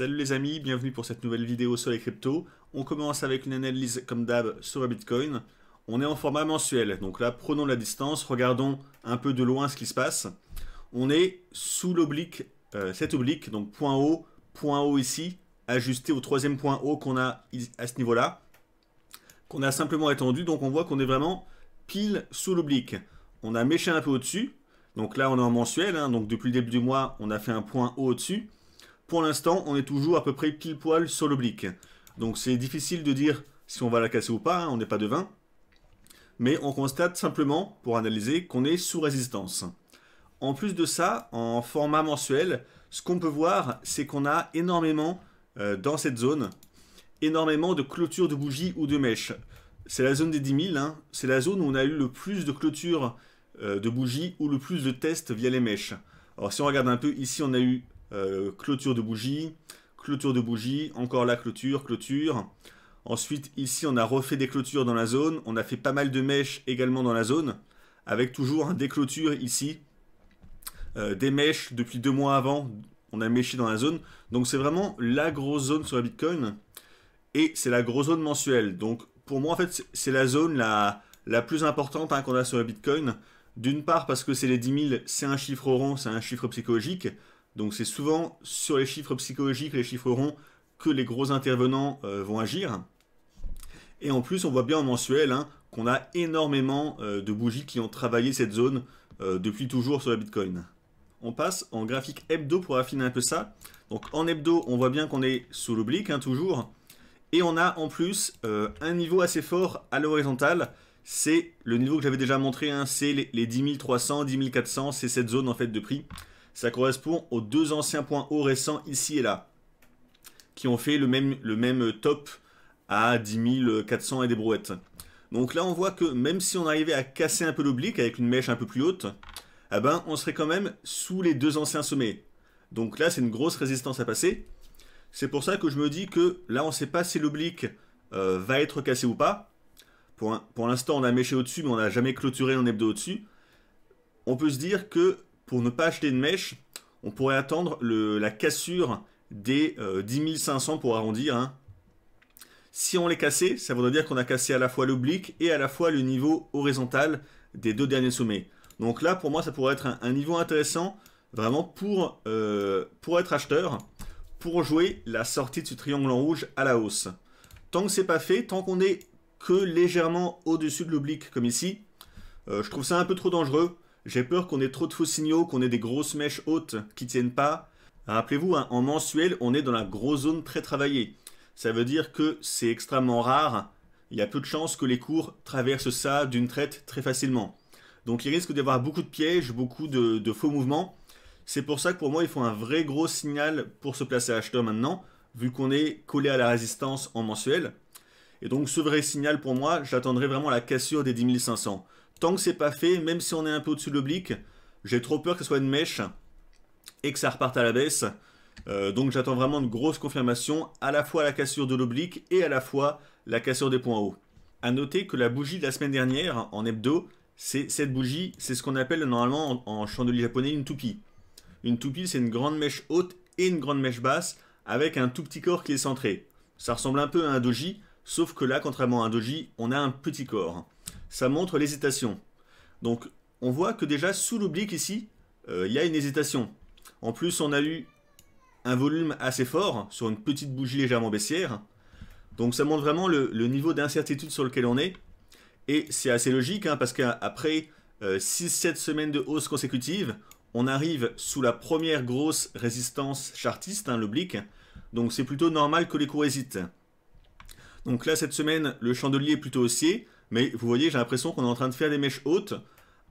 Salut les amis, bienvenue pour cette nouvelle vidéo sur les cryptos. On commence avec une analyse comme d'hab sur le Bitcoin. On est en format mensuel, donc là prenons la distance, regardons un peu de loin ce qui se passe. On est sous l'oblique, euh, cet oblique, donc point haut, point haut ici, ajusté au troisième point haut qu'on a à ce niveau-là, qu'on a simplement étendu, donc on voit qu'on est vraiment pile sous l'oblique. On a méché un peu au-dessus, donc là on est en mensuel, hein. donc depuis le début du mois on a fait un point haut au-dessus pour l'instant, on est toujours à peu près pile poil sur l'oblique. Donc c'est difficile de dire si on va la casser ou pas, hein, on n'est pas devin. Mais on constate simplement, pour analyser, qu'on est sous résistance. En plus de ça, en format mensuel, ce qu'on peut voir, c'est qu'on a énormément, euh, dans cette zone, énormément de clôtures de bougies ou de mèches. C'est la zone des 10 000, hein. c'est la zone où on a eu le plus de clôtures euh, de bougies ou le plus de tests via les mèches. Alors si on regarde un peu, ici on a eu euh, clôture de bougie, clôture de bougie, encore la clôture, clôture. Ensuite, ici, on a refait des clôtures dans la zone. On a fait pas mal de mèches également dans la zone, avec toujours hein, des clôtures ici, euh, des mèches depuis deux mois avant. On a mêché dans la zone. Donc, c'est vraiment la grosse zone sur la Bitcoin. Et c'est la grosse zone mensuelle. Donc, pour moi, en fait, c'est la zone la, plus importante hein, qu'on a sur la Bitcoin. D'une part, parce que c'est les 10 000, c'est un chiffre orange, c'est un chiffre psychologique. Donc c'est souvent sur les chiffres psychologiques, les chiffres ronds, que les gros intervenants euh, vont agir. Et en plus, on voit bien en mensuel hein, qu'on a énormément euh, de bougies qui ont travaillé cette zone euh, depuis toujours sur la Bitcoin. On passe en graphique hebdo pour affiner un peu ça. Donc en hebdo, on voit bien qu'on est sous l'oblique, hein, toujours. Et on a en plus un niveau assez fort à l'horizontale. C'est le niveau que j'avais déjà montré, hein. c'est les, les 10 300, 10 400, c'est cette zone en fait de prix. Ça correspond aux deux anciens points hauts récents ici et là, qui ont fait le même, le même top à 10 400 et des brouettes. Donc là, on voit que même si on arrivait à casser un peu l'oblique avec une mèche un peu plus haute, eh ben, on serait quand même sous les deux anciens sommets. Donc là, c'est une grosse résistance à passer. C'est pour ça que je me dis que là, on ne sait pas si l'oblique euh, va être cassé ou pas. Pour, pour l'instant, on a mêché au-dessus, mais on n'a jamais clôturé en hebdo au-dessus. On peut se dire que pour ne pas acheter de mèche, on pourrait attendre la cassure des 10500 10 500 pour arrondir. Hein. Si on les cassait, ça voudrait dire qu'on a cassé à la fois l'oblique et à la fois le niveau horizontal des deux derniers sommets. Donc là, pour moi, ça pourrait être un, niveau intéressant, vraiment euh, pour, être acheteur, pour jouer la sortie de ce triangle en rouge à la hausse. Tant que c'est pas fait, tant qu'on est que légèrement au-dessus de l'oblique, comme ici, euh, je trouve ça un peu trop dangereux. J'ai peur qu'on ait trop de faux signaux, qu'on ait des grosses mèches hautes qui tiennent pas. Rappelez-vous, hein, en mensuel, on est dans la grosse zone très travaillée. Ça veut dire que c'est extrêmement rare. Il y a peu de chances que les cours traversent ça d'une traite très facilement. Donc il risque d'avoir beaucoup de pièges, beaucoup de, faux mouvements. C'est pour ça que pour moi, il faut un vrai gros signal pour se placer à maintenant, vu qu'on est collé à la résistance en mensuel. Et donc ce vrai signal pour moi, j'attendrai vraiment la cassure des 10500. Tant que c'est pas fait, même si on est un peu au-dessus de l'oblique, j'ai trop peur que ce soit une mèche et que ça reparte à la baisse. Euh, donc j'attends vraiment une grosse confirmation, à la fois la cassure de l'oblique et à la fois la cassure des points hauts. A noter que la bougie de la semaine dernière, en hebdo, c'est cette bougie, c'est ce qu'on appelle normalement en, en, chandelier japonais une toupie. Une toupie, c'est une grande mèche haute et une grande mèche basse, avec un tout petit corps qui est centré. Ça ressemble un peu à un doji, sauf que là, contrairement à un doji, on a un petit corps ça montre l'hésitation. Donc on voit que déjà sous l'oblique ici, euh, il y a une hésitation. En plus on a eu un volume assez fort sur une petite bougie légèrement baissière. Donc ça montre vraiment le, niveau d'incertitude sur lequel on est. Et c'est assez logique hein, parce qu'après 6-7 euh, semaines de hausse consécutive, on arrive sous la première grosse résistance chartiste, hein, l'oblique. Donc c'est plutôt normal que les cours hésitent. Donc là cette semaine le chandelier est plutôt haussier. Mais vous voyez, j'ai l'impression qu'on est en train de faire des mèches hautes.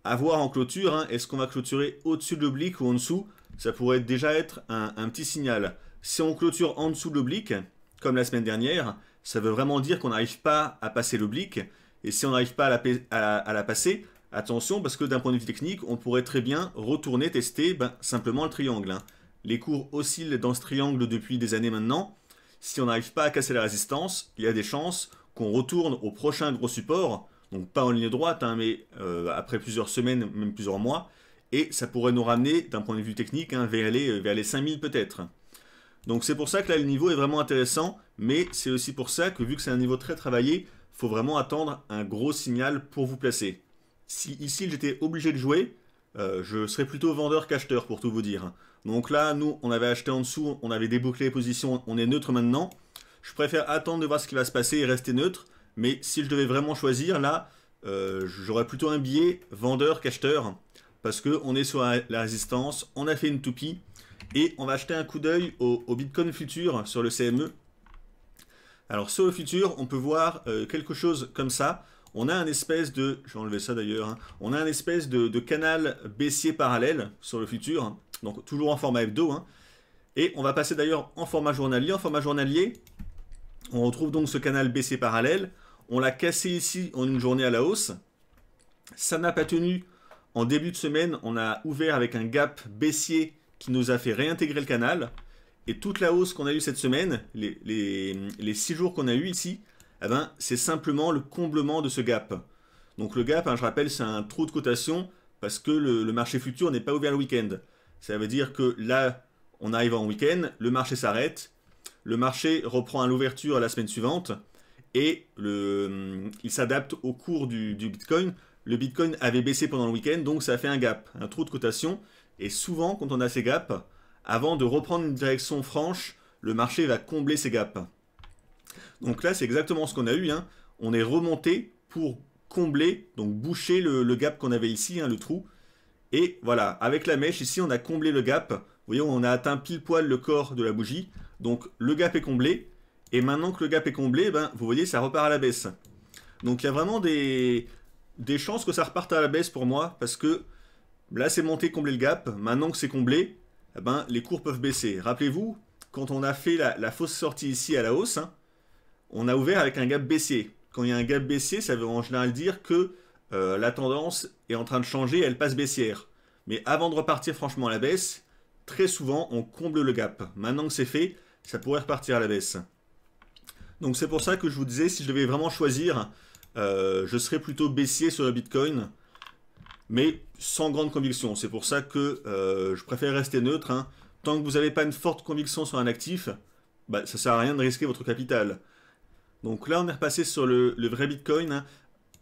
À voir en clôture, hein. est-ce qu'on va clôturer au-dessus de l'oblique ou en dessous Ça pourrait déjà être un, petit signal. Si on clôture en dessous de l'oblique, comme la semaine dernière, ça veut vraiment dire qu'on n'arrive pas à passer l'oblique. Et si on n'arrive pas à la, passer, attention, parce que d'un point de vue technique, on pourrait très bien retourner tester ben, simplement le triangle. Hein. Les cours oscillent dans ce triangle depuis des années maintenant. Si on n'arrive pas à casser la résistance, il y a des chances retourne au prochain gros support, donc pas en ligne droite, hein, mais euh, après plusieurs semaines, même plusieurs mois, et ça pourrait nous ramener, d'un point de vue technique, hein, vers, les, vers 5000 peut-être. Donc c'est pour ça que là, le niveau est vraiment intéressant, mais c'est aussi pour ça que vu que c'est un niveau très travaillé, faut vraiment attendre un gros signal pour vous placer. Si ici j'étais obligé de jouer, euh, je serais plutôt vendeur qu'acheteur pour tout vous dire. Donc là, nous, on avait acheté en dessous, on avait débouclé les positions, on est neutre maintenant. Je préfère attendre de voir ce qui va se passer et rester neutre. Mais si je devais vraiment choisir, là, euh, j'aurais plutôt un billet vendeur qu'acheteur. Parce qu'on est sur la résistance, on a fait une toupie. Et on va acheter un coup d'œil au, Bitcoin futur sur le CME. Alors sur le futur, on peut voir euh, quelque chose comme ça. On a un espèce de, je vais enlever ça d'ailleurs, hein. on a un espèce de, canal baissier parallèle sur le futur, hein. donc toujours en format hebdo. Hein. Et on va passer d'ailleurs en format journalier. En format journalier, on retrouve donc ce canal baissé parallèle. On l'a cassé ici en une journée à la hausse. Ça n'a pas tenu. En début de semaine, on a ouvert avec un gap baissier qui nous a fait réintégrer le canal. Et toute la hausse qu'on a eue cette semaine, les, six jours qu'on a eu ici, eh ben, c'est simplement le comblement de ce gap. Donc le gap, hein, je rappelle, c'est un trou de cotation parce que le marché futur n'est pas ouvert le week-end. Ça veut dire que là, on arrive en week-end, le marché s'arrête, le marché reprend à l'ouverture la semaine suivante et hum, il s'adapte au cours du, Bitcoin. Le Bitcoin avait baissé pendant le week-end, donc ça fait un gap, un trou de cotation. Et souvent, quand on a ces gaps, avant de reprendre une direction franche, le marché va combler ces gaps. Donc là, c'est exactement ce qu'on a eu. Hein. On est remonté pour combler, donc boucher le, gap qu'on avait ici, hein, le trou. Et voilà, avec la mèche, ici, on a comblé le gap. Vous voyez, on a atteint pile poil le corps de la bougie. Donc le gap est comblé. Et maintenant que le gap est comblé, ben, vous voyez, ça repart à la baisse. Donc il y a vraiment des, des chances que ça reparte à la baisse pour moi, parce que là c'est monté, comblé le gap. Maintenant que c'est comblé, eh ben, les cours peuvent baisser. Rappelez-vous, quand on a fait la, fausse sortie ici à la hausse, hein, on a ouvert avec un gap baissier. Quand il y a un gap baissier, ça veut en général dire que euh, la tendance est en train de changer, elle passe baissière. Mais avant de repartir franchement à la baisse, très souvent on comble le gap. Maintenant que c'est fait, ça pourrait repartir à la baisse. Donc c'est pour ça que je vous disais, si je devais vraiment choisir, euh, je serais plutôt baissier sur le Bitcoin, mais sans grande conviction. C'est pour ça que euh, je préfère rester neutre. Hein. Tant que vous n'avez pas une forte conviction sur un actif, bah, ça ne sert à rien de risquer votre capital. Donc là, on est repassé sur le, vrai Bitcoin. Hein.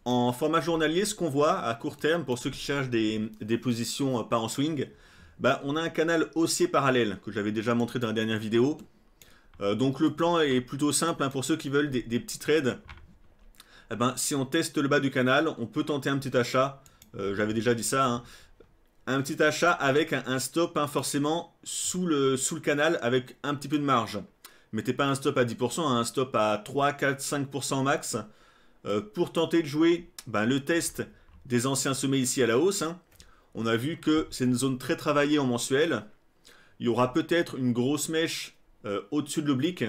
En format journalier, ce qu'on voit à court terme, pour ceux qui cherchent des, positions euh, pas en swing, bah, on a un canal haussier parallèle que j'avais déjà montré dans la dernière vidéo. Euh, donc le plan est plutôt simple hein, pour ceux qui veulent des, petits trades. Eh ben, si on teste le bas du canal, on peut tenter un petit achat. Euh, j'avais déjà dit ça. Hein. Un petit achat avec un, stop hein, forcément sous le, sous le canal avec un petit peu de marge. Mettez pas un stop à 10%, un stop à 3, 4, 5% max. Euh, pour tenter de jouer ben, le test des anciens sommets ici à la hausse, on a vu que c'est une zone très travaillée en mensuel. Il y aura peut-être une grosse mèche euh, au-dessus de l'oblique.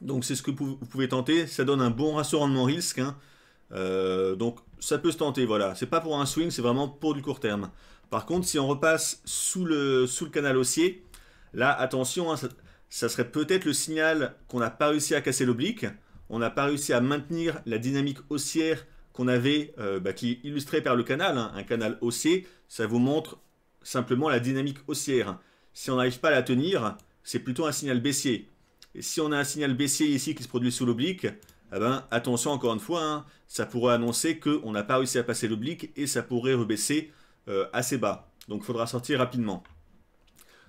Donc c'est ce que vous pouvez tenter. Ça donne un bon ratio rendement risque. Hein. Euh, donc ça peut se tenter, voilà. C'est pas pour un swing, c'est vraiment pour du court terme. Par contre, si on repasse sous le, sous le canal haussier, là, attention, hein, ça, serait peut-être le signal qu'on n'a pas réussi à casser l'oblique. On n'a pas réussi à maintenir la dynamique haussière qu'on avait, euh, bah, qui est illustrée par le canal. Hein. Un canal haussier, ça vous montre simplement la dynamique haussière. Si on n'arrive pas à la tenir, c'est plutôt un signal baissier. Et si on a un signal baissier ici qui se produit sous l'oblique, eh ben, attention encore une fois, hein, ça pourrait annoncer qu'on n'a pas réussi à passer l'oblique et ça pourrait rebaisser euh, assez bas. Donc il faudra sortir rapidement.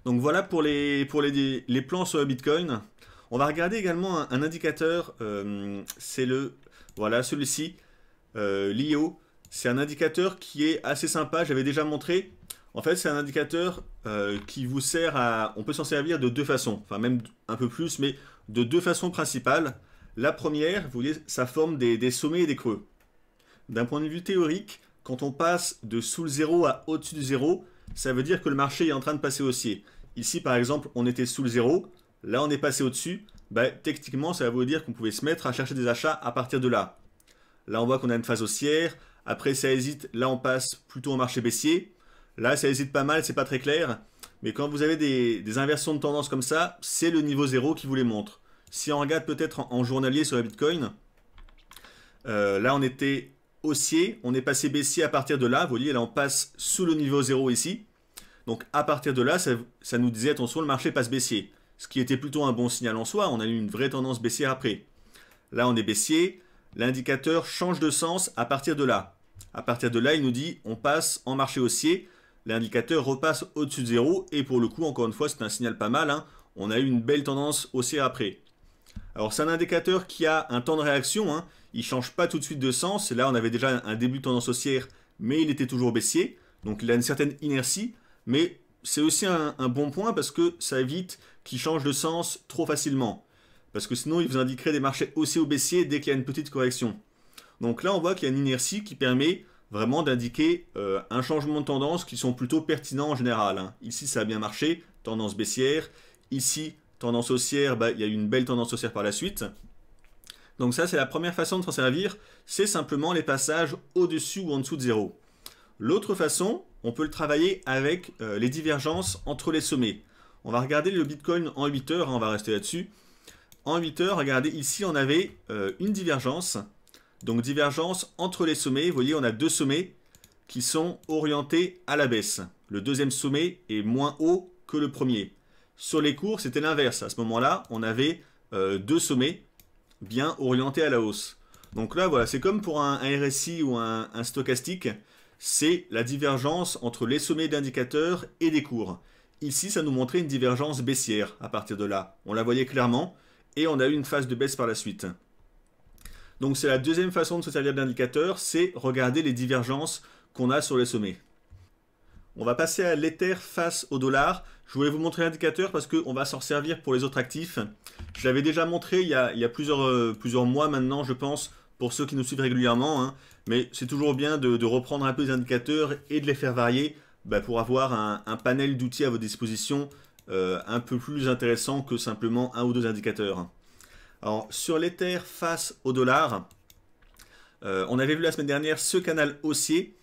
Donc voilà pour les, pour les, plans sur le Bitcoin. On va regarder également un, indicateur, euh, c'est le voilà celui-ci, euh, l'IO. C'est un indicateur qui est assez sympa, j'avais déjà montré. En fait, c'est un indicateur euh, qui vous sert à... On peut s'en servir de deux façons, enfin même un peu plus, mais de deux façons principales. La première, vous voyez, ça forme des, sommets et des creux. D'un point de vue théorique, quand on passe de sous le zéro à au-dessus du zéro, ça veut dire que le marché est en train de passer haussier. Ici, par exemple, on était sous le zéro, là on est passé au-dessus, bah, techniquement, ça veut dire qu'on pouvait se mettre à chercher des achats à partir de là. Là, on voit qu'on a une phase haussière, après ça hésite, là on passe plutôt en marché baissier, Là, ça hésite pas mal, c'est pas très clair. Mais quand vous avez des, inversions de tendance comme ça, c'est le niveau 0 qui vous les montre. Si on regarde peut-être en, journalier sur la Bitcoin, euh, là on était haussier, on est passé baissier à partir de là. Vous voyez, là on passe sous le niveau 0 ici. Donc à partir de là, ça, ça nous disait attention, le marché passe baissier. Ce qui était plutôt un bon signal en soi, on a eu une vraie tendance baissière après. Là on est baissier, l'indicateur change de sens à partir de là. À partir de là, il nous dit on passe en marché haussier l'indicateur repasse au-dessus de 0, et pour le coup, encore une fois, c'est un signal pas mal, hein. on a eu une belle tendance haussière après. Alors c'est un indicateur qui a un temps de réaction, hein. il ne change pas tout de suite de sens, là on avait déjà un début de tendance haussière, mais il était toujours baissier, donc il a une certaine inertie, mais c'est aussi un, un, bon point parce que ça évite qu'il change de sens trop facilement. Parce que sinon, il vous indiquerait des marchés haussiers ou baissiers dès qu'il y a une petite correction. Donc là, on voit qu'il y a une inertie qui permet vraiment d'indiquer euh, un changement de tendance qui sont plutôt pertinents en général. Hein. Ici, ça a bien marché, tendance baissière. Ici, tendance haussière, bah, il y a eu une belle tendance haussière par la suite. Donc ça, c'est la première façon de s'en servir, c'est simplement les passages au-dessus ou en dessous de zéro. L'autre façon, on peut le travailler avec euh, les divergences entre les sommets. On va regarder le Bitcoin en 8 heures, hein, on va rester là-dessus. En 8 heures, regardez, ici, on avait euh, une divergence donc divergence entre les sommets. Vous voyez, on a deux sommets qui sont orientés à la baisse. Le deuxième sommet est moins haut que le premier. Sur les cours, c'était l'inverse. À ce moment-là, on avait euh, deux sommets bien orientés à la hausse. Donc là, voilà, c'est comme pour un, RSI ou un, un stochastique. C'est la divergence entre les sommets d'indicateurs et des cours. Ici, ça nous montrait une divergence baissière à partir de là. On la voyait clairement et on a eu une phase de baisse par la suite. Donc c'est la deuxième façon de se servir l'indicateur, c'est regarder les divergences qu'on a sur les sommets. On va passer à l'Ether face au dollar. Je voulais vous montrer l'indicateur parce qu'on va s'en servir pour les autres actifs. Je l'avais déjà montré il y a, euh, plusieurs, mois maintenant, je pense, pour ceux qui nous suivent régulièrement. Hein. Mais c'est toujours bien de, reprendre un peu les indicateurs et de les faire varier bah, pour avoir un, panel d'outils à votre disposition euh, un peu plus intéressant que simplement un ou deux indicateurs. Hein. Alors, sur l'Ether face au dollar, euh, on avait vu la semaine dernière ce canal haussier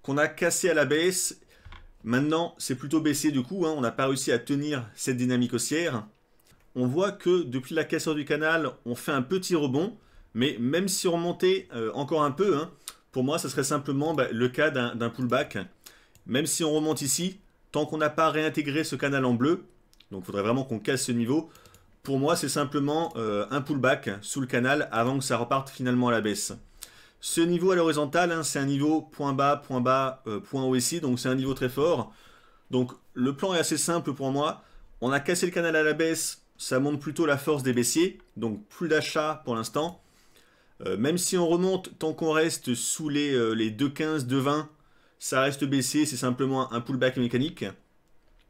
qu'on a cassé à la baisse. Maintenant, c'est plutôt baissé du coup. Hein. on n'a pas réussi à tenir cette dynamique haussière. On voit que depuis la cassure du canal, on fait un petit rebond. Mais même si on remontait euh, encore un peu, hein, pour moi, ce serait simplement bah, le cas d'un pullback. Même si on remonte ici, tant qu'on n'a pas réintégré ce canal en bleu, donc il faudrait vraiment qu'on casse ce niveau, pour moi, c'est simplement euh, un pullback sous le canal avant que ça reparte finalement à la baisse. Ce niveau à l'horizontale, hein, c'est un niveau point bas, point bas, euh, point haut ici, donc c'est un niveau très fort. Donc le plan est assez simple pour moi. On a cassé le canal à la baisse, ça monte plutôt la force des baissiers, donc plus d'achat pour l'instant. Euh, même si on remonte, tant qu'on reste sous les, les 2,15, 2,20, ça reste baissé. c'est simplement un pullback mécanique.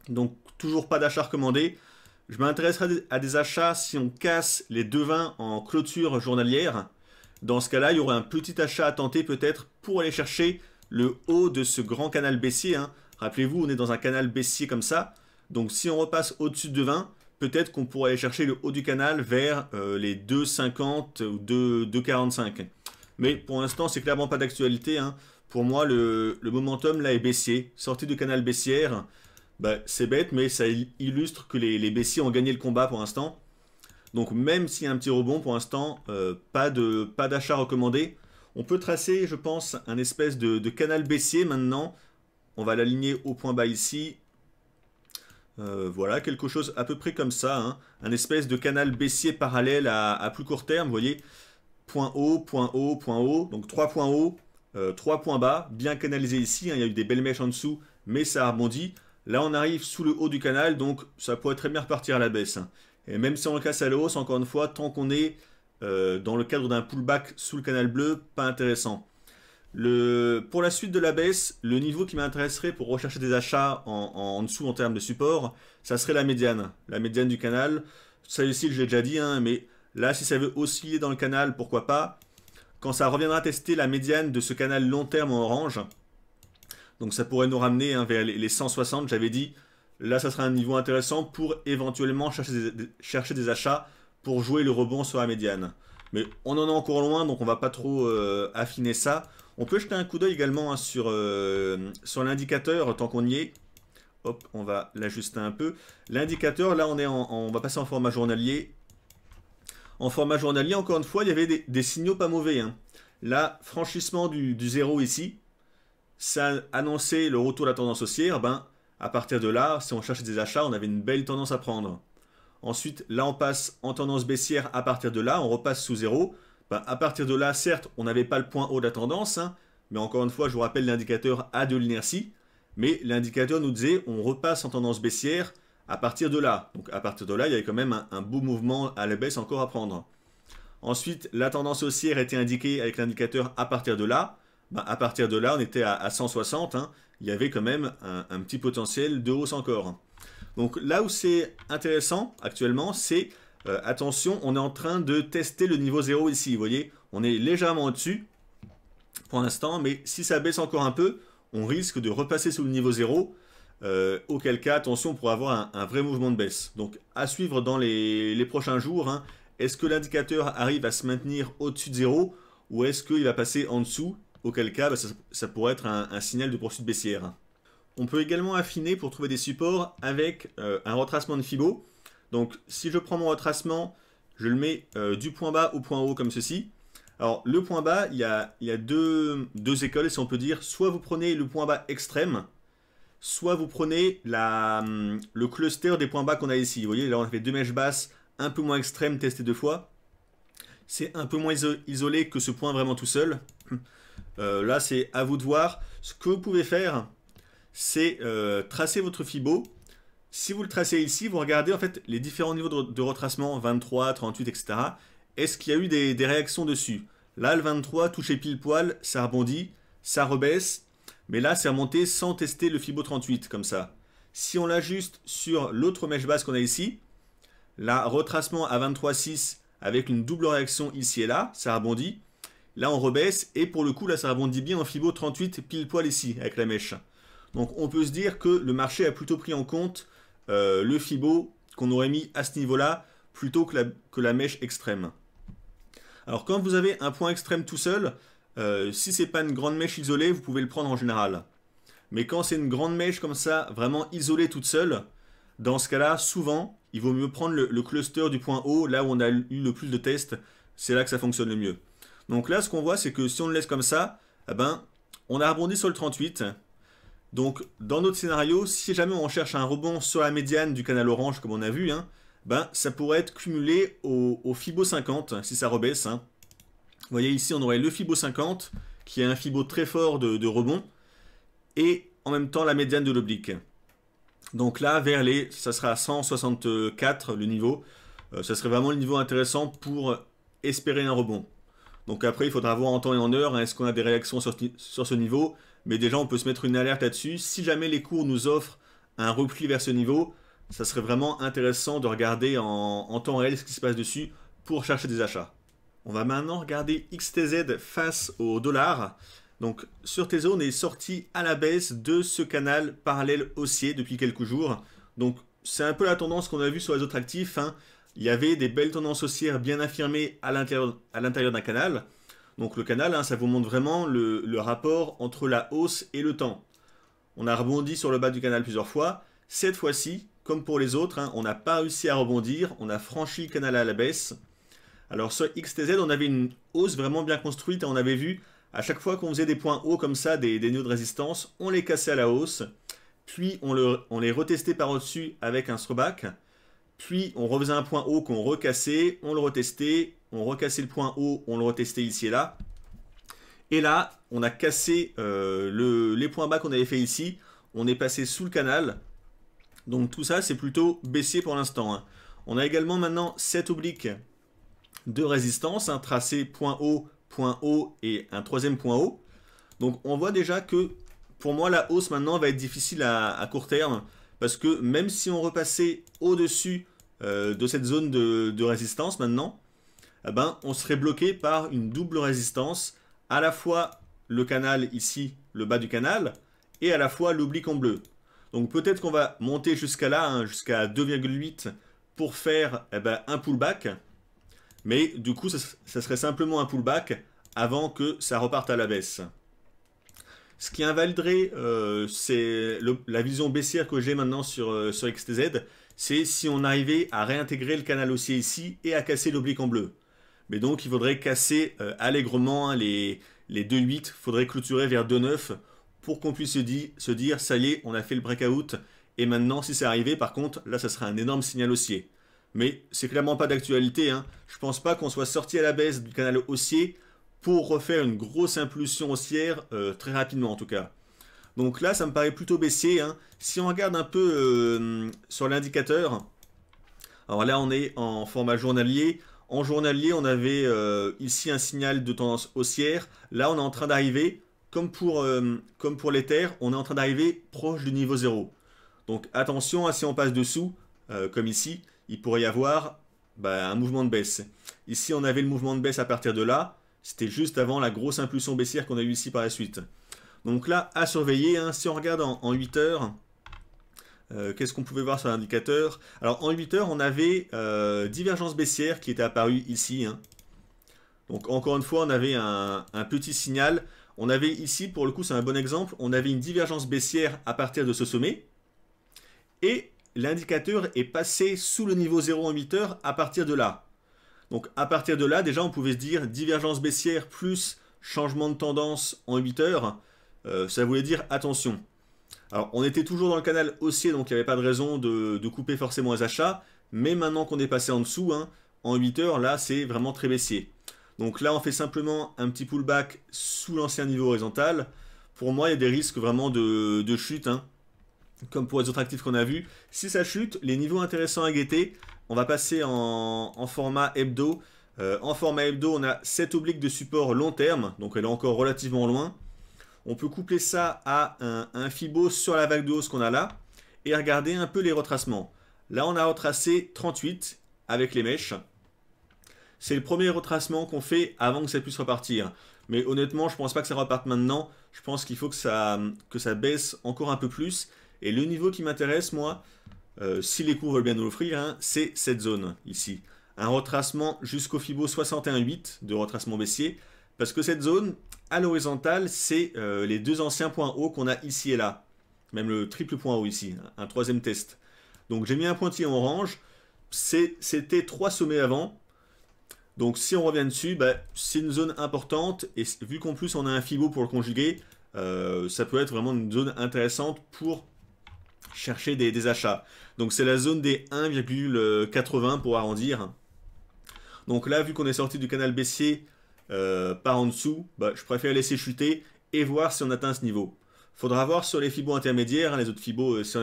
Donc toujours pas d'achat recommandé. Je m'intéresserai à des achats si on casse les deux vins en clôture journalière. Dans ce cas-là, il y aurait un petit achat à tenter peut-être pour aller chercher le haut de ce grand canal baissier. Hein. Rappelez-vous, on est dans un canal baissier comme ça. Donc si on repasse au-dessus de 20, peut-être qu'on pourrait aller chercher le haut du canal vers euh, les 2,50 ou 2,45. Mais pour l'instant, c'est clairement pas d'actualité. Hein. Pour moi, le, momentum là est baissier. Sortie du canal baissière, bah, c'est bête, mais ça illustre que les, baissiers ont gagné le combat pour l'instant. Donc même s'il y a un petit rebond, pour l'instant, euh, pas d'achat recommandé. On peut tracer, je pense, un espèce de, canal baissier maintenant. On va l'aligner au point bas ici. Euh, voilà, quelque chose à peu près comme ça. Hein. Un espèce de canal baissier parallèle à, plus court terme, vous voyez. Point haut, point haut, point haut. Donc 3 points haut, 3 euh, points bas, bien canalisé ici. Hein. Il y a eu des belles mèches en dessous, mais ça a rebondi. Là, on arrive sous le haut du canal, donc ça pourrait très bien repartir à la baisse. Hein. Et même si on le casse à la hausse, encore une fois, tant qu'on est euh, dans le cadre d'un pullback sous le canal bleu, pas intéressant. pour la suite de la baisse, le niveau qui m'intéresserait pour rechercher des achats en, dessous en termes de support, ça serait la médiane. La médiane du canal, Ça ci je l'ai déjà dit, hein, mais là si ça veut osciller dans le canal, pourquoi pas. Quand ça reviendra tester la médiane de ce canal long terme en orange, donc ça pourrait nous ramener hein, vers les 160. J'avais dit, là, ça sera un niveau intéressant pour éventuellement chercher des, achats pour jouer le rebond sur la médiane. Mais on en est encore loin, donc on va pas trop euh, affiner ça. On peut jeter un coup d'œil également hein, sur, euh, sur l'indicateur, tant qu'on y est. Hop, on va l'ajuster un peu. L'indicateur, là, on, est on va passer en format journalier. En format journalier, encore une fois, il y avait des, signaux pas mauvais. Hein. Là, franchissement du, du zéro ici ça annonçait le retour de la tendance haussière, ben, à partir de là, si on cherchait des achats, on avait une belle tendance à prendre. Ensuite, là, on passe en tendance baissière à partir de là, on repasse sous zéro. Ben, à partir de là, certes, on n'avait pas le point haut de la tendance, hein, mais encore une fois, je vous rappelle, l'indicateur a de l'inertie, mais l'indicateur nous disait on repasse en tendance baissière à partir de là. Donc à partir de là, il y avait quand même un, un beau mouvement à la baisse encore à prendre. Ensuite, la tendance haussière était indiquée avec l'indicateur à partir de là. Bah, à partir de là, on était à, 160, hein. il y avait quand même un, petit potentiel de hausse encore. Donc là où c'est intéressant actuellement, c'est euh, attention, on est en train de tester le niveau 0 ici, vous voyez, on est légèrement au-dessus pour l'instant, mais si ça baisse encore un peu, on risque de repasser sous le niveau 0, euh, auquel cas, attention, pour avoir un, vrai mouvement de baisse. Donc à suivre dans les, prochains jours, hein. est-ce que l'indicateur arrive à se maintenir au-dessus de 0 ou est-ce qu'il va passer en dessous auquel cas bah, ça, pourrait être un, signal de poursuite baissière. On peut également affiner pour trouver des supports avec euh, un retracement de Fibo. Donc si je prends mon retracement, je le mets euh, du point bas au point haut comme ceci. Alors le point bas, il y a, deux, écoles, si on peut dire. Soit vous prenez le point bas extrême, soit vous prenez le cluster des points bas qu'on a ici. Vous voyez, là on a fait deux mèches basses, un peu moins extrêmes, testées deux fois. C'est un peu moins isolé que ce point vraiment tout seul. Euh, là, c'est à vous de voir. Ce que vous pouvez faire, c'est euh, tracer votre Fibo. Si vous le tracez ici, vous regardez en fait les différents niveaux de, retracement, 23, 38, etc. Est-ce qu'il y a eu des, réactions dessus Là, le 23, touché pile poil, ça rebondit, ça rebaisse. Mais là, c'est remonté sans tester le Fibo 38, comme ça. Si on l'ajuste sur l'autre mèche basse qu'on a ici, là, retracement à 23,6 avec une double réaction ici et là, ça rebondit. Là, on rebaisse, et pour le coup, là, ça rebondit bien en FIBO 38, pile poil ici, avec la mèche. Donc, on peut se dire que le marché a plutôt pris en compte euh, le FIBO qu'on aurait mis à ce niveau-là, plutôt que la, que la, mèche extrême. Alors, quand vous avez un point extrême tout seul, euh, si c'est pas une grande mèche isolée, vous pouvez le prendre en général. Mais quand c'est une grande mèche comme ça, vraiment isolée toute seule, dans ce cas-là, souvent, il vaut mieux prendre le, cluster du point haut, là où on a eu le plus de tests, c'est là que ça fonctionne le mieux. Donc là, ce qu'on voit, c'est que si on le laisse comme ça, eh ben, on a rebondi sur le 38. Donc dans notre scénario, si jamais on cherche un rebond sur la médiane du canal orange, comme on a vu, hein, ben, ça pourrait être cumulé au, Fibo 50, hein, si ça rebaisse. Hein. Vous voyez ici, on aurait le Fibo 50, qui est un Fibo très fort de, rebond, et en même temps la médiane de l'oblique. Donc là, vers les, ça sera 164 le niveau. Euh, ça serait vraiment le niveau intéressant pour espérer un rebond. Donc après, il faudra voir en temps et en heure, hein, est-ce qu'on a des réactions sur, ce niveau, mais déjà on peut se mettre une alerte là-dessus. Si jamais les cours nous offrent un repli vers ce niveau, ça serait vraiment intéressant de regarder en, temps réel ce qui se passe dessus pour chercher des achats. On va maintenant regarder XTZ face au dollar. Donc sur tes on est sorti à la baisse de ce canal parallèle haussier depuis quelques jours. Donc c'est un peu la tendance qu'on a vue sur les autres actifs. Hein il y avait des belles tendances haussières bien affirmées à l'intérieur d'un canal. Donc le canal, hein, ça vous montre vraiment le, rapport entre la hausse et le temps. On a rebondi sur le bas du canal plusieurs fois. Cette fois-ci, comme pour les autres, hein, on n'a pas réussi à rebondir. On a franchi le canal à la baisse. Alors sur XTZ, on avait une hausse vraiment bien construite. On avait vu, à chaque fois qu'on faisait des points hauts comme ça, des, nœuds de résistance, on les cassait à la hausse. Puis on, les retestait par au-dessus avec un throwback puis on refaisait un point haut qu'on recassait, on le retestait, on recassait le point haut, on le retestait ici et là. Et là, on a cassé euh, les points bas qu'on avait fait ici, on est passé sous le canal. Donc tout ça, c'est plutôt baissé pour l'instant. Hein. On a également maintenant cette oblique de résistance, un hein, tracé point haut, point haut et un troisième point haut. Donc on voit déjà que pour moi la hausse maintenant va être difficile à court terme parce que même si on repassait au-dessus euh, de cette zone de, résistance maintenant, eh ben, on serait bloqué par une double résistance, à la fois le canal ici, le bas du canal, et à la fois l'oblique en bleu. Donc peut-être qu'on va monter jusqu'à là, hein, jusqu'à 2,8 pour faire eh ben, un pullback, mais du coup, ça, serait simplement un pullback avant que ça reparte à la baisse. Ce qui invaliderait euh, c'est la vision baissière que j'ai maintenant sur, euh, sur XTZ, c'est si on arrivait à réintégrer le canal haussier ici et à casser l'oblique en bleu. Mais donc il faudrait casser euh, allègrement hein, les, les 2,8, il faudrait clôturer vers 2,9 pour qu'on puisse se, dire ça y est, on a fait le breakout. Et maintenant, si c'est arrivé, par contre, là, ça serait un énorme signal haussier. Mais c'est clairement pas d'actualité. Hein. Je pense pas qu'on soit sorti à la baisse du canal haussier pour refaire une grosse impulsion haussière euh, très rapidement en tout cas. Donc là, ça me paraît plutôt baissier. Hein. Si on regarde un peu euh, sur l'indicateur, alors là, on est en format journalier. En journalier, on avait euh, ici un signal de tendance haussière. Là, on est en train d'arriver, comme pour, euh, pour les terres, on est en train d'arriver proche du niveau 0. Donc attention, à hein, si on passe dessous, comme ici, il pourrait y avoir bah, un mouvement de baisse. Ici, on avait le mouvement de baisse à partir de là. C'était juste avant la grosse impulsion baissière qu'on a eu ici par la suite. Donc là, à surveiller, hein, si on regarde en, 8 heures, euh, qu'est-ce qu'on pouvait voir sur l'indicateur Alors en 8 heures, on avait euh, divergence baissière qui était apparue ici. Hein. Donc encore une fois, on avait un, un, petit signal. On avait ici, pour le coup, c'est un bon exemple, on avait une divergence baissière à partir de ce sommet. Et l'indicateur est passé sous le niveau 0 en 8 heures à partir de là. Donc à partir de là, déjà, on pouvait se dire divergence baissière plus changement de tendance en 8 heures. Euh, ça voulait dire attention. Alors, on était toujours dans le canal haussier, donc il n'y avait pas de raison de, couper forcément les achats. Mais maintenant qu'on est passé en dessous, hein, en 8 heures, là, c'est vraiment très baissier. Donc là, on fait simplement un petit pullback sous l'ancien niveau horizontal. Pour moi, il y a des risques vraiment de, chute, hein. comme pour les autres actifs qu'on a vus. Si ça chute, les niveaux intéressants à guetter, on va passer en, format hebdo. Euh, en format hebdo, on a 7 obliques de support long terme, donc elle est encore relativement loin. On peut coupler ça à un, fibo sur la vague de hausse qu'on a là et regarder un peu les retracements. Là, on a retracé 38 avec les mèches. C'est le premier retracement qu'on fait avant que ça puisse repartir. Mais honnêtement, je ne pense pas que ça reparte maintenant. Je pense qu'il faut que ça, baisse encore un peu plus. Et le niveau qui m'intéresse, moi, euh, si les cours veulent bien nous l'offrir, hein, c'est cette zone ici. Un retracement jusqu'au FIBO 61,8 de retracement baissier parce que cette zone, à l'horizontale, c'est euh, les deux anciens points hauts qu'on a ici et là. Même le triple point haut ici, hein, un troisième test. Donc j'ai mis un pointillé orange. C'était trois sommets avant. Donc si on revient dessus, bah, c'est une zone importante. Et vu qu'en plus on a un fibo pour le conjuguer, euh, ça peut être vraiment une zone intéressante pour chercher des achats. Donc c'est la zone des 1,80 pour arrondir. Donc là, vu qu'on est sorti du canal baissier, euh, par en dessous, bah, je préfère laisser chuter et voir si on atteint ce niveau. Faudra voir sur les fibos intermédiaires, hein, les autres fibos, euh, si,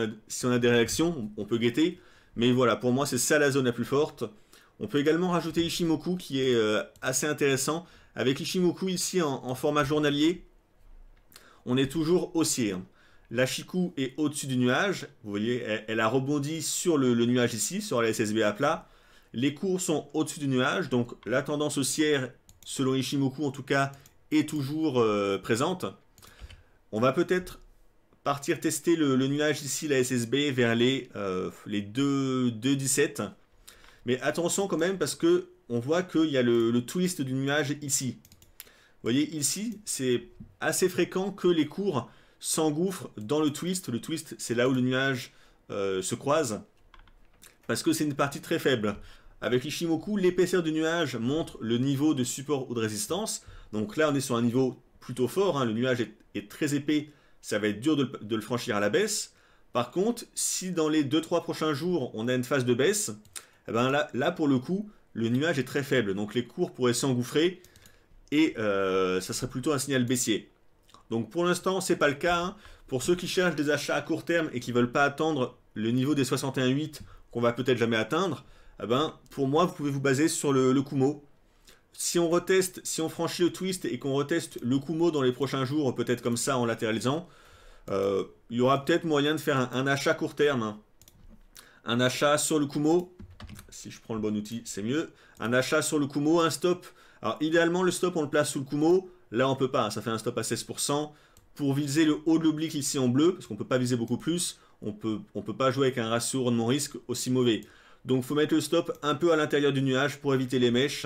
on a, des réactions, on, peut guetter. Mais voilà, pour moi, c'est ça la zone la plus forte. On peut également rajouter Ishimoku qui est euh, assez intéressant. Avec Ishimoku ici en, format journalier, on est toujours haussier. Hein. La Shiku est au-dessus du nuage. Vous voyez, elle, a rebondi sur le, nuage ici, sur la SSB à plat. Les cours sont au-dessus du nuage, donc la tendance haussière selon Ishimoku en tout cas, est toujours euh, présente. On va peut-être partir tester le, nuage ici, la SSB, vers les, 2.17. Euh, Mais attention quand même parce que on voit qu'il y a le, twist du nuage ici. Vous voyez ici, c'est assez fréquent que les cours s'engouffrent dans le twist. Le twist, c'est là où le nuage euh, se croise. Parce que c'est une partie très faible. Avec Ishimoku, l'épaisseur du nuage montre le niveau de support ou de résistance. Donc là, on est sur un niveau plutôt fort. Hein. Le nuage est, très épais, ça va être dur de, le franchir à la baisse. Par contre, si dans les 2-3 prochains jours, on a une phase de baisse, eh ben là, pour le coup, le nuage est très faible. Donc les cours pourraient s'engouffrer et euh, ça serait plutôt un signal baissier. Donc pour l'instant, ce n'est pas le cas. Hein. Pour ceux qui cherchent des achats à court terme et qui ne veulent pas attendre le niveau des 61,8 qu'on va peut-être jamais atteindre, eh ben, pour moi, vous pouvez vous baser sur le, Kumo. Si on reteste, si on franchit le twist et qu'on reteste le Kumo dans les prochains jours, peut-être comme ça en latéralisant, euh, il y aura peut-être moyen de faire un, achat court terme. Hein. Un achat sur le Kumo, si je prends le bon outil, c'est mieux. Un achat sur le Kumo, un stop. Alors idéalement, le stop, on le place sous le Kumo. Là, on peut pas, hein, ça fait un stop à 16%. Pour viser le haut de l'oblique ici en bleu, parce qu'on ne peut pas viser beaucoup plus, on peut, on peut pas jouer avec un ratio rendement risque aussi mauvais. Donc faut mettre le stop un peu à l'intérieur du nuage pour éviter les mèches.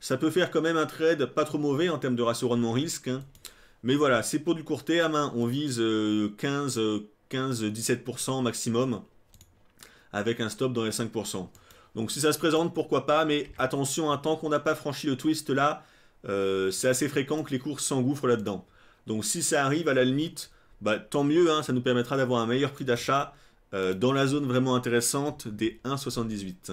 Ça peut faire quand même un trade pas trop mauvais en termes de rassuronnement risque. Hein. Mais voilà, c'est pour du court terme. main. Hein. On vise 15, 15, 17% maximum avec un stop dans les 5%. Donc si ça se présente, pourquoi pas. Mais attention, un hein, tant qu'on n'a pas franchi le twist là, euh, c'est assez fréquent que les courses s'engouffrent là-dedans. Donc si ça arrive, à la limite, bah, tant mieux. ça nous permettra d'avoir un meilleur prix d'achat euh, dans la zone vraiment intéressante des 1,78.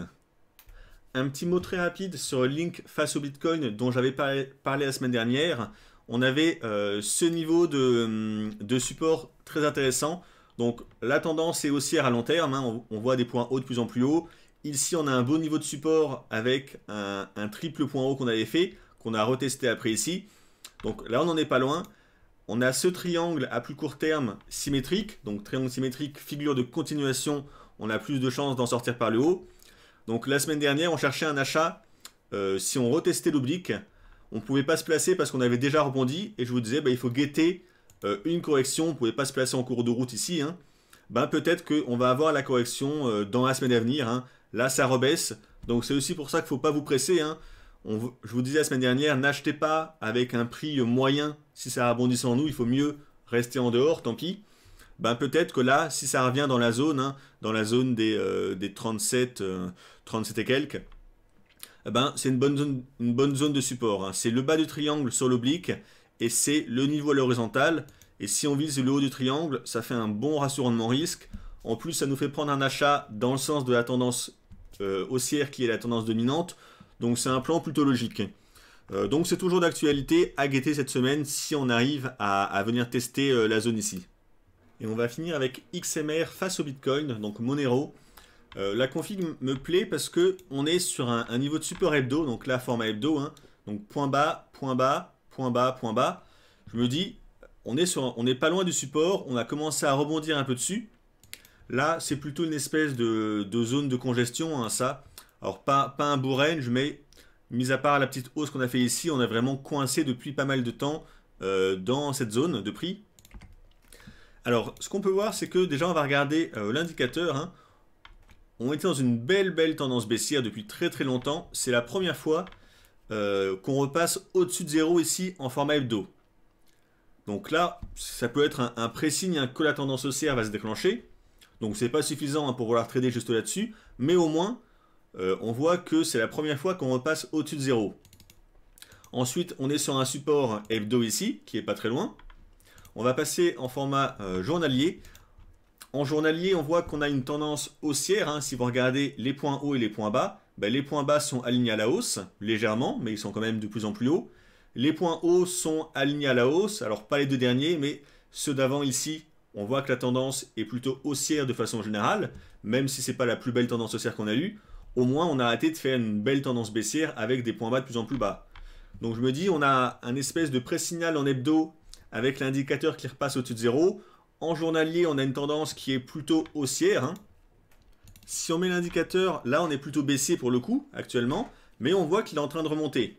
Un petit mot très rapide sur Link face au Bitcoin dont j'avais parlé, la semaine dernière. On avait euh, ce niveau de, support très intéressant. Donc la tendance est haussière à long terme. Hein. On, voit des points hauts de plus en plus hauts. Ici, on a un beau niveau de support avec un, un triple point haut qu'on avait fait, qu'on a retesté après ici. Donc là, on n'en est pas loin on a ce triangle à plus court terme symétrique, donc triangle symétrique, figure de continuation, on a plus de chances d'en sortir par le haut. Donc la semaine dernière, on cherchait un achat, euh, si on retestait l'oblique, on ne pouvait pas se placer parce qu'on avait déjà rebondi, et je vous disais, bah, il faut guetter euh, une correction, on ne pouvait pas se placer en cours de route ici, hein. bah, peut-être qu'on va avoir la correction euh, dans la semaine à venir, hein. là ça rebaisse, donc c'est aussi pour ça qu'il ne faut pas vous presser, hein je vous disais la semaine dernière, n'achetez pas avec un prix moyen. Si ça rebondit sans nous, il faut mieux rester en dehors, tant pis. Ben, peut-être que là, si ça revient dans la zone, hein, dans la zone des, 37, euh, 37 euh, et quelques, eh ben c'est une bonne zone, une bonne zone de support. Hein. C'est le bas du triangle sur l'oblique et c'est le niveau à l'horizontale. Et si on vise le haut du triangle, ça fait un bon mon risque. En plus, ça nous fait prendre un achat dans le sens de la tendance euh, haussière qui est la tendance dominante. Donc c'est un plan plutôt logique. Euh, donc c'est toujours d'actualité à guetter cette semaine si on arrive à, venir tester euh, la zone ici. Et on va finir avec XMR face au Bitcoin, donc Monero. Euh, la config me plaît parce que on est sur un, niveau de support hebdo, donc là format hebdo, hein. donc point bas, point bas, point bas, point bas. Je me dis, on est, n'est pas loin du support, on a commencé à rebondir un peu dessus. Là, c'est plutôt une espèce de, zone de congestion, hein, ça. Alors pas, pas un beau range, mais mis à part la petite hausse qu'on a fait ici, on a vraiment coincé depuis pas mal de temps euh, dans cette zone de prix. Alors ce qu'on peut voir, c'est que déjà on va regarder euh, l'indicateur. Hein. On était dans une belle belle tendance baissière depuis très très longtemps. C'est la première fois euh, qu'on repasse au-dessus de zéro ici en format hebdo. Donc là, ça peut être un, un pré-signe hein, que la tendance haussière va se déclencher. Donc c'est pas suffisant hein, pour vouloir trader juste là-dessus, mais au moins euh, on voit que c'est la première fois qu'on repasse au-dessus de 0. Ensuite, on est sur un support hebdo ici, qui n'est pas très loin. On va passer en format euh, journalier. En journalier, on voit qu'on a une tendance haussière. Hein. Si vous regardez les points hauts et les points bas, ben, les points bas sont alignés à la hausse, légèrement, mais ils sont quand même de plus en plus hauts. Les points hauts sont alignés à la hausse, alors pas les deux derniers, mais ceux d'avant ici, on voit que la tendance est plutôt haussière de façon générale, même si ce n'est pas la plus belle tendance haussière qu'on a eue au moins on a hâté de faire une belle tendance baissière avec des points bas de plus en plus bas. Donc je me dis, on a un espèce de pré-signal en hebdo avec l'indicateur qui repasse au-dessus de 0. En journalier, on a une tendance qui est plutôt haussière. Hein. Si on met l'indicateur, là on est plutôt baissier pour le coup actuellement, mais on voit qu'il est en train de remonter.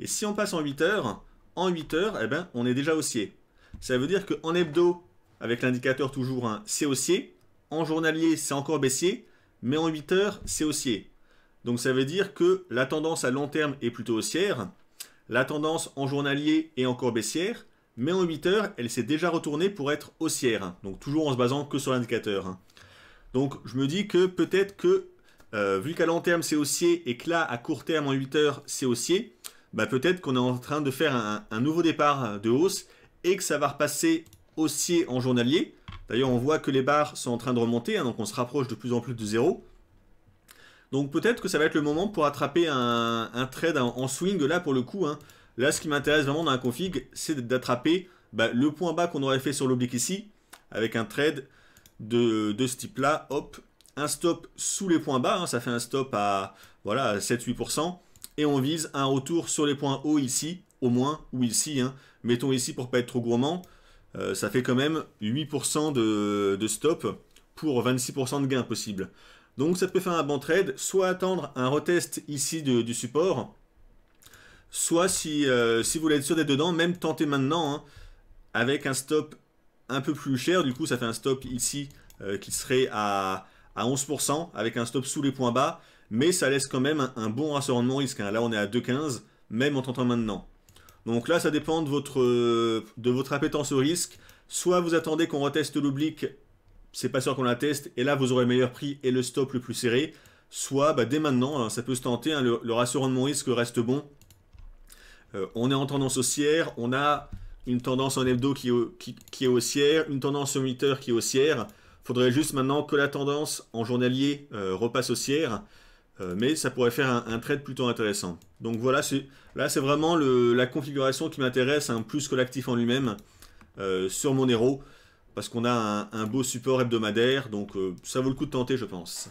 Et si on passe en 8 heures, en 8 heures, eh ben, on est déjà haussier. Ça veut dire qu'en hebdo, avec l'indicateur toujours, un hein, c'est haussier. En journalier, c'est encore baissier mais en 8 heures, c'est haussier. Donc ça veut dire que la tendance à long terme est plutôt haussière, la tendance en journalier est encore baissière, mais en 8 heures, elle s'est déjà retournée pour être haussière, donc toujours en se basant que sur l'indicateur. Hein. Donc je me dis que peut-être que, euh, vu qu'à long terme c'est haussier et que là, à court terme en 8 heures, c'est haussier, bah, peut-être qu'on est en train de faire un, un nouveau départ de hausse et que ça va repasser haussier en journalier, D'ailleurs, on voit que les barres sont en train de remonter, hein, donc on se rapproche de plus en plus de zéro. Donc peut-être que ça va être le moment pour attraper un, trade en, swing, là, pour le coup. Hein. Là, ce qui m'intéresse vraiment dans la config, c'est d'attraper bah, le point bas qu'on aurait fait sur l'oblique ici, avec un trade de, ce type-là. Hop, un stop sous les points bas, hein. ça fait un stop à, voilà, 7-8%. Et on vise un retour sur les points hauts ici, au moins, ou ici. Mettons ici pour pas être trop gourmand. Euh, ça fait quand même 8% de, stop pour 26% de gain possible. Donc ça peut faire un bon trade, soit attendre un retest ici du support, soit euh, si, vous voulez être sûr d'être dedans, même tenter maintenant hein, avec un stop un peu plus cher. Du coup, ça fait un stop ici euh, qui serait à, 11% avec un stop sous les points bas, mais ça laisse quand même un, bon rassurement risque. Hein. Là, on est à 2,15 même en tentant maintenant. Donc là, ça dépend de votre, appétence au risque. Soit vous attendez qu'on reteste l'oblique, c'est pas sûr qu'on la teste, et là vous aurez le meilleur prix et le stop le plus serré. Soit bah, dès maintenant, hein, ça peut se tenter, hein, le, rassurant de mon risque reste bon. Euh, on est en tendance haussière, on a une tendance en hebdo qui, est haussière, une tendance en 8 qui est haussière. il Faudrait juste maintenant que la tendance en journalier euh, repasse haussière. Euh, mais ça pourrait faire un, trade plutôt intéressant. Donc voilà, là c'est vraiment la configuration qui m'intéresse, hein, plus que l'actif en lui-même, euh, sur mon héros, parce qu'on a un, beau support hebdomadaire, donc euh, ça vaut le coup de tenter je pense.